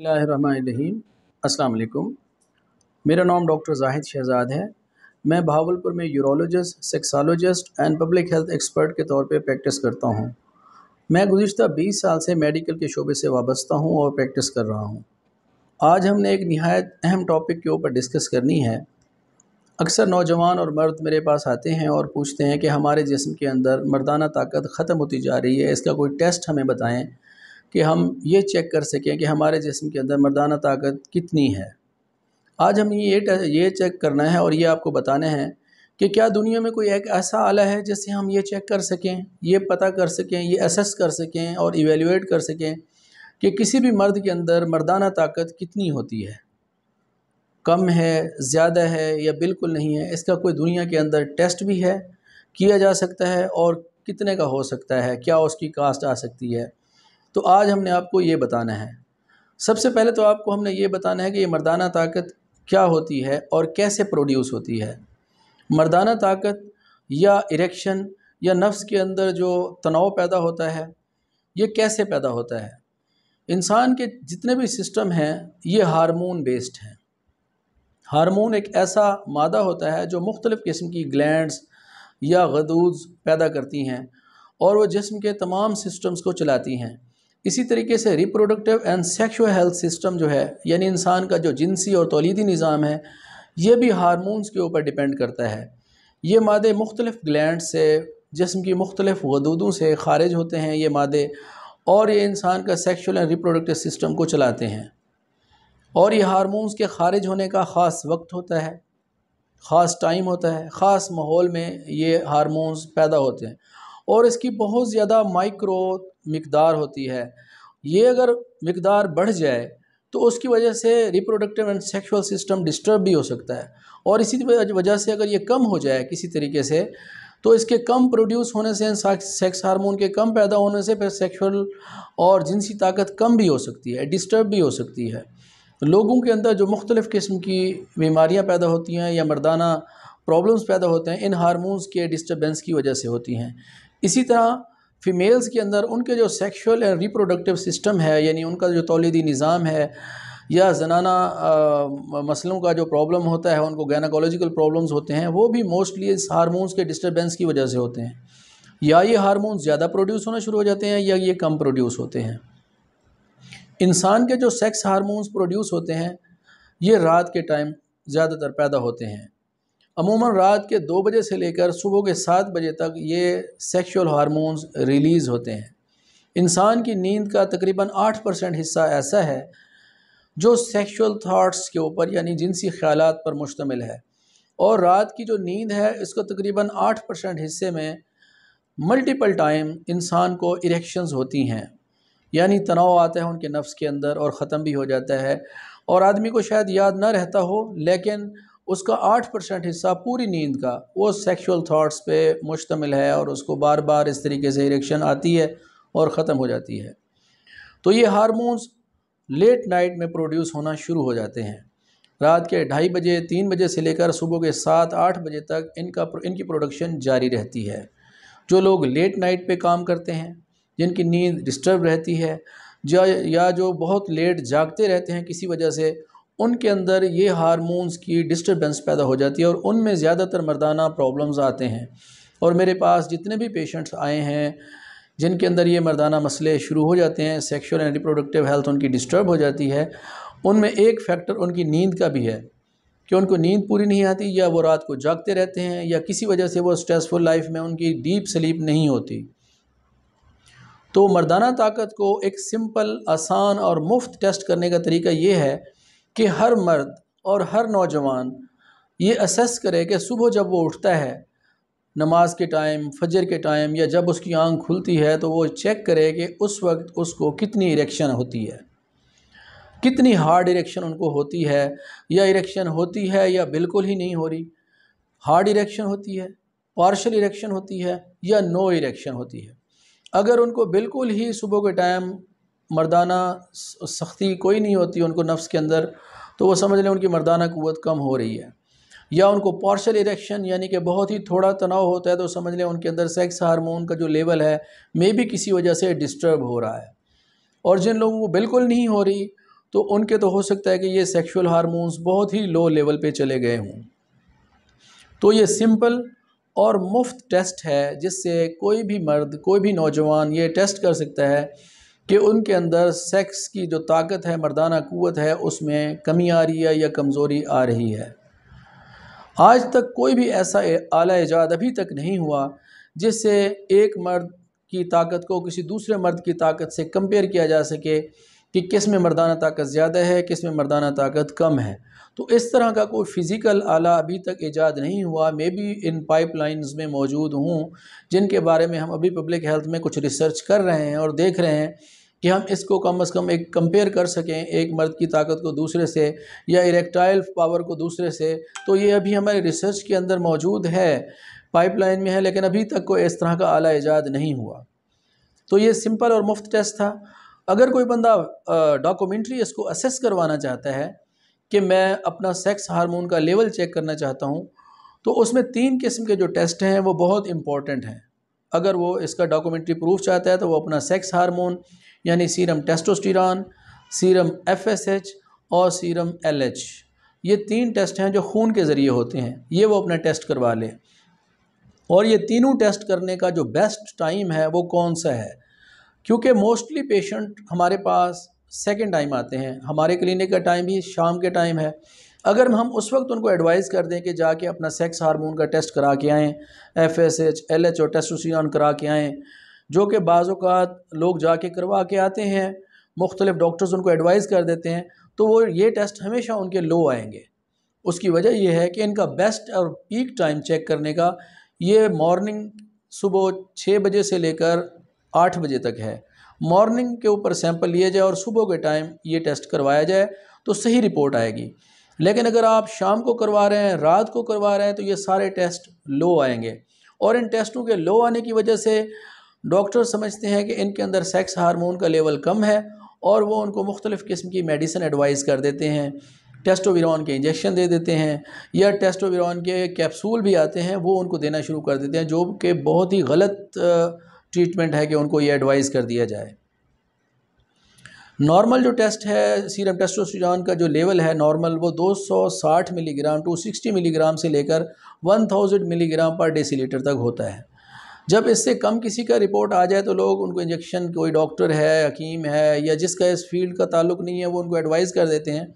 अस्सलाम वालेकुम मेरा नाम डॉक्टर जाहिद शहजाद है मैं भावलपुर में urologist sexologist and public health expert के तौर पे प्रैक्टिस करता हूँ मैं गुज्त 20 साल से मेडिकल के शोबे से वाबस्ता हूँ और प्रैक्टिस कर रहा हूँ आज हमने एक नहायत अहम टॉपिक के ऊपर डिस्कस करनी है अक्सर नौजवान और मर्द मेरे पास आते हैं और पूछते हैं कि हमारे जिसम के अंदर मर्दाना ताकत ख़त्म होती जा रही है इसका कोई टेस्ट हमें बताएँ कि हम ये चेक कर सकें कि हमारे जिसम के अंदर मर्दाना ताकत कितनी है आज हम ये ये चेक करना है और ये आपको बताना है कि क्या दुनिया में कोई एक ऐसा आला है जिससे हम ये चेक कर सकें ये पता कर सकें ये असेस कर सकें और इवेलुएट कर सकें कि किसी भी मर्द के अंदर मर्दाना ताकत कितनी होती है कम है ज़्यादा है या बिल्कुल नहीं है इसका कोई दुनिया के अंदर टेस्ट भी है किया जा सकता है और कितने का हो सकता है क्या उसकी कास्ट आ सकती है तो आज हमने आपको ये बताना है सबसे पहले तो आपको हमने ये बताना है कि ये मर्दाना ताकत क्या होती है और कैसे प्रोड्यूस होती है मर्दाना ताकत या इरेक्शन या नफ्स के अंदर जो तनाव पैदा होता है ये कैसे पैदा होता है इंसान के जितने भी सिस्टम हैं ये हार्मोन बेस्ड हैं हार्मोन एक ऐसा मादा होता है जो मुख्तलिफ़ किस्म की ग्लैंड्स या गदूज पैदा करती हैं और वह जिसम के तमाम सिस्टम्स को चलाती हैं इसी तरीके से reproductive and sexual health system जो है यानी इंसान का जो जिनसी और तोलीदी निज़ाम है ये भी हारमोन्स के ऊपर डिपेंड करता है ये मादे मुख्तलिफ़ ग्लैंड से जिसम की मुख्तलिफ़ वदूदों से खारिज होते हैं ये मादे और ये इंसान का सेक्शुअल एंड रिप्रोडक्टिव सिस्टम को चलाते हैं और ये हारमोन्स के खारिज होने का ख़ास वक्त होता है ख़ास टाइम होता है ख़ास माहौल में ये हारमोन्स पैदा होते हैं और इसकी बहुत ज़्यादा माइक्रो मकदार होती है ये अगर मकदार बढ़ जाए तो उसकी वजह से reproductive and sexual system disturb भी हो सकता है और इसी वजह से अगर ये कम हो जाए किसी तरीके से तो इसके कम प्रोड्यूस होने से सेक्स हार्मोन के कम पैदा होने से फिर सेक्सुअल और जिनसी ताकत कम भी हो सकती है डिस्टर्ब भी हो सकती है लोगों के अंदर जो मुख्तलिफ़ किस्म की बीमारियाँ पैदा होती हैं या मर्दाना प्रॉब्लम्स पैदा होते हैं इन हारमोन्स के डिस्टर्बेंस की वजह से होती हैं इसी तरह फ़ीमेल्स के अंदर उनके जो सेक्शुअल एंड रिप्रोडक्टिव सिस्टम है यानी उनका जो तोलीदी निज़ाम है या जनाना मसलों का जो प्रॉब्लम होता है उनको गैनाकोलॉजिकल प्रॉब्लम्स होते हैं वो भी मोस्टली इस हारमोन्स के डिस्टर्बेंस की वजह से होते हैं या ये हारमोन्स ज़्यादा प्रोड्यूस होना शुरू हो जाते हैं या ये कम प्रोड्यूस होते हैं इंसान के जो सेक्स हारमोन्स प्रोड्यूस होते हैं ये रात के टाइम ज़्यादातर पैदा होते हैं अमूमन रात के दो बजे से लेकर सुबह के सात बजे तक ये सेक्सुअल हार्मोन्स रिलीज़ होते हैं इंसान की नींद का तकरीबन आठ परसेंट हिस्सा ऐसा है जो सेक्सुअल थाट्स के ऊपर यानी जिनसी ख्याल पर मुश्तमिल है और रात की जो नींद है इसको तकरीबन आठ परसेंट हिस्से में मल्टीपल टाइम इंसान को इरेक्शन होती हैं यानी तनाव आता है उनके नफ्स के अंदर और ख़त्म भी हो जाता है और आदमी को शायद याद ना रहता हो लेकिन उसका आठ परसेंट हिस्सा पूरी नींद का वो सेक्शुअल थाट्स पे मुश्तमिल है और उसको बार बार इस तरीके से इरेक्शन आती है और ख़त्म हो जाती है तो ये हारमोन्स लेट नाइट में प्रोड्यूस होना शुरू हो जाते हैं रात के ढाई बजे तीन बजे से लेकर सुबह के सात आठ बजे तक इनका इनकी प्रोडक्शन जारी रहती है जो लोग लेट नाइट पे काम करते हैं जिनकी नींद डिस्टर्ब रहती है या जो बहुत लेट जागते रहते हैं किसी वजह से उनके अंदर ये हारमोन्स की डिस्टर्बेंस पैदा हो जाती है और उनमें ज़्यादातर मर्दाना प्रॉब्लम्स आते हैं और मेरे पास जितने भी पेशेंट्स आए हैं जिनके अंदर ये मर्दाना मसले शुरू हो जाते हैं सेक्शुअल एंड रिप्रोडक्टिव हेल्थ उनकी डिस्टर्ब हो जाती है उनमें एक फैक्टर उनकी नींद का भी है कि उनको नींद पूरी नहीं आती या वो रात को जागते रहते हैं या किसी वजह से वो स्ट्रेसफुल लाइफ में उनकी डीप स्लीप नहीं होती तो मर्दाना ताकत को एक सिंपल आसान और मुफ्त टेस्ट करने का तरीका ये है कि हर मर्द और हर नौजवान ये असेस करे कि सुबह जब वो उठता है नमाज के टाइम फजर के टाइम या जब उसकी आंख खुलती है तो वो चेक करे कि उस वक्त उसको कितनी इरेक्शन होती है कितनी हार्ड इरेक्शन उनको होती है या इरेक्शन होती है या बिल्कुल ही नहीं हो रही हार्ड इरेक्शन होती है पार्शल इरेक्शन होती है या नो इरेक्शन होती है अगर उनको बिल्कुल ही सुबह के टाइम मर्दाना सख्ती कोई नहीं होती उनको नफ्स के अंदर तो वो समझ लें उनकी मर्दाना क़वत कम हो रही है या उनको पार्शल इरेक्शन यानी कि बहुत ही थोड़ा तनाव होता है तो समझ लें उनके अंदर सेक्स हार्मोन का जो लेवल है मे भी किसी वजह से डिस्टर्ब हो रहा है और जिन लोगों को बिल्कुल नहीं हो रही तो उनके तो हो सकता है कि ये सेक्सुअल हार्मोन्स बहुत ही लो लेवल पे चले गए हों तो ये सिंपल और मुफ्त टेस्ट है जिससे कोई भी मर्द कोई भी नौजवान ये टेस्ट कर सकता है कि उनके अंदर सेक्स की जो ताकत है मर्दाना क़वत है उसमें कमी आ रही है या कमज़ोरी आ रही है आज तक कोई भी ऐसा आला एजाद अभी तक नहीं हुआ जिससे एक मर्द की ताकत को किसी दूसरे मर्द की ताकत से कंपेयर किया जा सके कि किस में मर्दाना ताकत ज़्यादा है किस में मर्दाना ताकत कम है तो इस तरह का कोई फ़िज़िकल आला अभी तक ईजाद नहीं हुआ मैं भी इन पाइप लाइन्स में मौजूद हूँ जिनके बारे में हम अभी पब्लिक हेल्थ में कुछ रिसर्च कर रहे हैं और देख रहे हैं कि हम इसको कम अज़ कम एक कंपेयर कर सकें एक मर्द की ताकत को दूसरे से या इरेक्टाइल पावर को दूसरे से तो ये अभी हमारे रिसर्च के अंदर मौजूद है पाइपलाइन में है लेकिन अभी तक कोई इस तरह का आला ईजाद नहीं हुआ तो ये सिंपल और मुफ्त टेस्ट था अगर कोई बंदा डॉक्यूमेंट्री इसको असेस करवाना चाहता है कि मैं अपना सेक्स हार्मोन का लेवल चेक करना चाहता हूँ तो उसमें तीन किस्म के जो टेस्ट हैं वो बहुत इम्पॉर्टेंट हैं अगर वो इसका डॉक्यूमेंट्री प्रूफ चाहता है तो वो अपना सेक्स हार्मोन यानी सीरम टेस्टोस्टिरान सीरम एफएसएच और सीरम एलएच ये तीन टेस्ट हैं जो खून के ज़रिए होते हैं ये वो अपना टेस्ट करवा ले और ये तीनों टेस्ट करने का जो बेस्ट टाइम है वो कौन सा है क्योंकि मोस्टली पेशेंट हमारे पास सेकेंड टाइम आते हैं हमारे क्लिनिक का टाइम भी शाम के टाइम है अगर हम उस वक्त उनको एडवाइस कर दें कि जाके अपना सेक्स हार्मोन का टेस्ट करा के आएँ F S H L H ओ टेस्टोस्टेरोन करा के आएँ जो कि बाज़ात लोग जाके करवा के आते हैं मुख्तलिफ डॉक्टर्स उनको एडवाइस कर देते हैं तो वो ये टेस्ट हमेशा उनके लो आएंगे उसकी वजह यह है कि इनका बेस्ट और पीक टाइम चेक करने का ये मॉर्निंग सुबह छः बजे से लेकर आठ बजे तक है मॉर्निंग के ऊपर सैंपल लिए जाए और सुबह के टाइम ये टेस्ट करवाया जाए तो सही रिपोर्ट आएगी लेकिन अगर आप शाम को करवा रहे हैं रात को करवा रहे हैं तो ये सारे टेस्ट लो आएंगे और इन टेस्टों के लो आने की वजह से डॉक्टर समझते हैं कि इनके अंदर सेक्स हार्मोन का लेवल कम है और वो उनको मुख्तलिफ़ किस्म की मेडिसिन एडवाइस कर देते हैं टेस्टोविरॉन के इंजेक्शन दे देते हैं या टेस्टोविरॉन के कैप्सूल भी आते हैं वो उनको देना शुरू कर देते हैं जो कि बहुत ही गलत आ, ट्रीटमेंट है कि उनको ये एडवाइस कर दिया जाए नॉर्मल जो टेस्ट है सीरम टेस्टोस्टेरॉन का जो लेवल है नॉर्मल वो 260 मिलीग्राम टू 60 मिलीग्राम से लेकर 1000 मिलीग्राम पर डेसीलीटर तक होता है जब इससे कम किसी का रिपोर्ट आ जाए तो लोग उनको इंजेक्शन कोई डॉक्टर है हकीम है या जिसका इस फील्ड का ताल्लुक नहीं है वो उनको एडवाइस कर देते हैं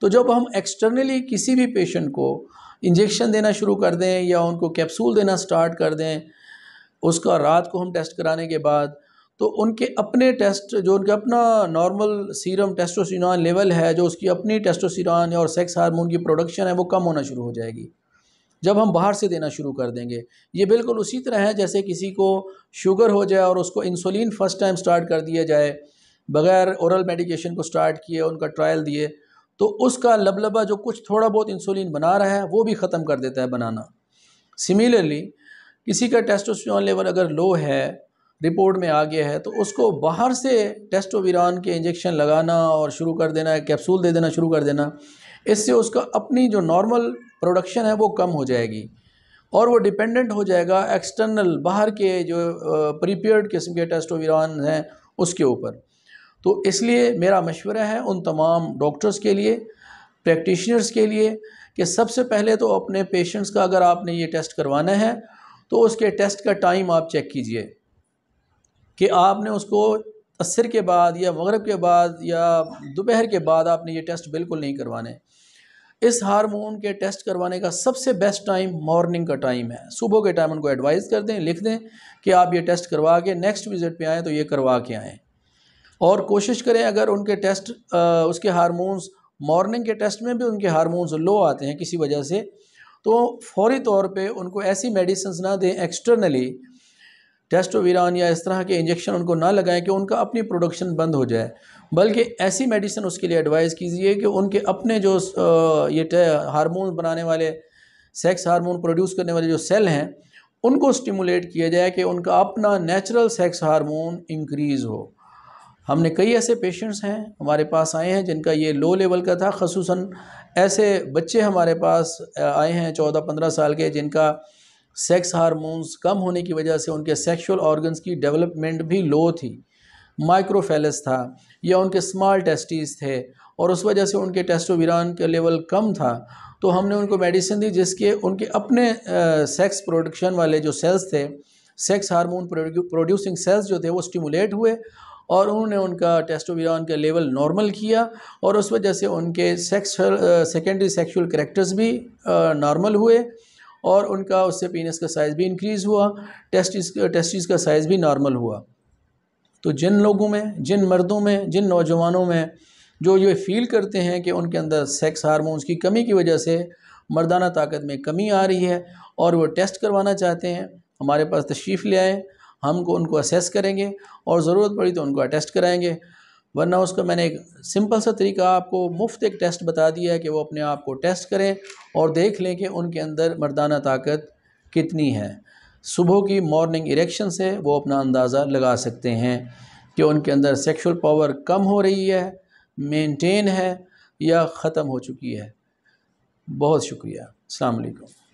तो जब हम एक्सटर्नली किसी भी पेशेंट को इंजेक्शन देना शुरू कर दें या उनको कैप्सूल देना स्टार्ट कर दें उसका रात को हम टेस्ट कराने के बाद तो उनके अपने टेस्ट जो उनका अपना नॉर्मल सीरम टेस्टोस्टेरॉन लेवल है जो उसकी अपनी टेस्टोस्टेरॉन और सेक्स हार्मोन की प्रोडक्शन है वो कम होना शुरू हो जाएगी जब हम बाहर से देना शुरू कर देंगे ये बिल्कुल उसी तरह है जैसे किसी को शुगर हो जाए और उसको इंसुलिन फ़र्स्ट टाइम स्टार्ट कर दिया जाए बगैर औरल मेडिकेशन को स्टार्ट किए उनका ट्रायल दिए तो उसका लबलबा जो कुछ थोड़ा बहुत इंसुलिन बना रहा है वो भी ख़त्म कर देता है बनाना सिमिलरली किसी का टेस्टोस्टेरोन लेवल अगर लो है रिपोर्ट में आ गया है तो उसको बाहर से टेस्टोविरान के इंजेक्शन लगाना और शुरू कर देना है कैप्सूल दे देना शुरू कर देना इससे उसका अपनी जो नॉर्मल प्रोडक्शन है वो कम हो जाएगी और वो डिपेंडेंट हो जाएगा एक्सटर्नल बाहर के जो प्रीपेयर्ड किस्म के टेस्टोविरान हैं उसके ऊपर तो इसलिए मेरा मशवरा है उन तमाम डॉक्टर्स के लिए प्रैक्टिशनर्स के लिए कि सबसे पहले तो अपने पेशेंट्स का अगर आपने ये टेस्ट करवाना है तो उसके टेस्ट का टाइम आप चेक कीजिए कि आपने उसको असर के बाद या मगरब के बाद या दोपहर के बाद आपने ये टेस्ट बिल्कुल नहीं करवाने इस हार्मोन के टेस्ट करवाने का सबसे बेस्ट टाइम मॉर्निंग का टाइम है सुबह के टाइम उनको एडवाइस कर दें लिख दें कि आप ये टेस्ट करवा के नेक्स्ट विज़िट पे आएँ तो ये करवा के आएँ और कोशिश करें अगर उनके टेस्ट आ, उसके हारमोन्स मॉर्निंग के टेस्ट में भी उनके हारमोन्स लो आते हैं किसी वजह से तो फौरी तौर पे उनको ऐसी मेडिसिन ना दें एक्सटर्नली टेस्टोवीरान या इस तरह के इंजेक्शन उनको ना लगाएं कि उनका अपनी प्रोडक्शन बंद हो जाए बल्कि ऐसी मेडिसिन उसके लिए एडवाइस कीजिए कि उनके अपने जो ये हारमोन बनाने वाले सेक्स हारमोन प्रोड्यूस करने वाले जो सेल हैं उनको स्टिमुलेट किया जाए कि उनका अपना नेचुरल सेक्स हारमोन इंक्रीज़ हो हमने कई ऐसे पेशेंट्स हैं हमारे पास आए हैं जिनका ये लो लेवल का था खसूस ऐसे बच्चे हमारे पास आए हैं चौदह पंद्रह साल के जिनका सेक्स हारमोन्स कम होने की वजह से उनके सेक्शुअल ऑर्गन्स की डेवलपमेंट भी लो थी माइक्रोफेलस था या उनके स्मॉल टेस्टीज़ थे और उस वजह से उनके टेस्टोविरान का लेवल कम था तो हमने उनको मेडिसिन दी जिसके उनके अपने सेक्स प्रोडक्शन वाले जो सेल्स थे सेक्स हार्मोन प्रोड्यूसिंग सेल्स जो थे वो स्टिमुलेट हुए और उन्होंने उनका टेस्टोवीरा का लेवल नॉर्मल किया और उस वजह से उनके सेक्सुअल सेकेंडरी सेक्सुअल करेक्टर्स भी नॉर्मल हुए और उनका उससे पीनस का साइज़ भी इंक्रीज़ हुआ टेस्टिस टेस्टिस का साइज़ भी नॉर्मल हुआ तो जिन लोगों में जिन मर्दों में जिन नौजवानों में जो ये फील करते हैं कि उनके अंदर सेक्स हारमोन्स की कमी की वजह से मर्दाना ताकत में कमी आ रही है और वो टेस्ट करवाना चाहते हैं हमारे पास तशरीफ़ ले आएँ हमको उनको असेस करेंगे और ज़रूरत पड़ी तो उनको अटेस्ट कराएंगे वरना उसका मैंने एक सिंपल सा तरीका आपको मुफ्त एक टेस्ट बता दिया है कि वो अपने आप को टेस्ट करें और देख लें कि उनके अंदर मर्दाना ताकत कितनी है सुबह की मॉर्निंग इरेक्शन से वो अपना अंदाज़ा लगा सकते हैं कि उनके अंदर सेक्शुअल पावर कम हो रही है मेंटेन है या ख़त्म हो चुकी है बहुत शुक्रिया अलैक